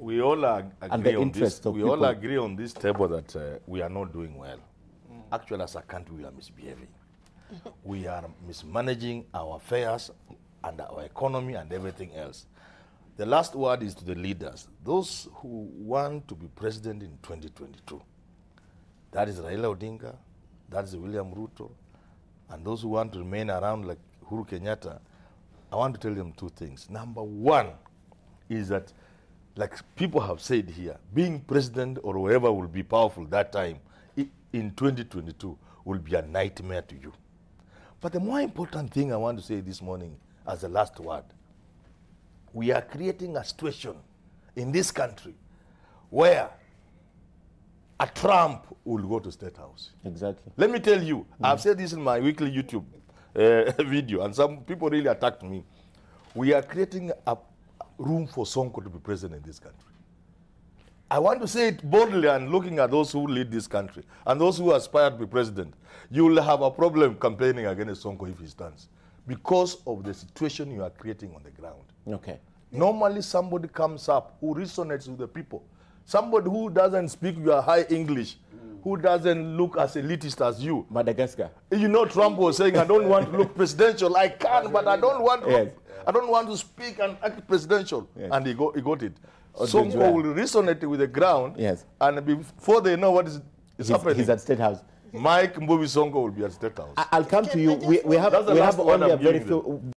we all agree on this, we people. all agree on this table that uh, we are not doing well. Mm. Actually, as a country, we are misbehaving. we are mismanaging our affairs and our economy and everything else. The last word is to the leaders, those who want to be president in 2022. That is Raila Odinga, that is William Ruto, and those who want to remain around like Huru Kenyatta. I want to tell them two things. Number one is that like people have said here, being president or whoever will be powerful that time in 2022 will be a nightmare to you. But the more important thing I want to say this morning as the last word, we are creating a situation in this country where a Trump will go to State House. Exactly. Let me tell you, mm -hmm. I've said this in my weekly YouTube uh, video, and some people really attacked me. We are creating a room for Sonko to be president in this country. I want to say it boldly and looking at those who lead this country and those who aspire to be president, you will have a problem campaigning against Sonko if he stands because of the situation you are creating on the ground. Okay. Normally somebody comes up who resonates with the people. Somebody who doesn't speak your high English, who doesn't look as elitist as you. Madagascar. You know, Trump was saying, I don't want to look presidential. I can, but I don't want to. Yes. I don't want to speak and act presidential. Yes. And he, go, he got it. Or Sonko will resonate with the ground. Yes. And before they know what is, is he's, happening. He's at State House. Mike Mbubi Sonko will be at State House. I, will come to you. We, we have, we have only a very few...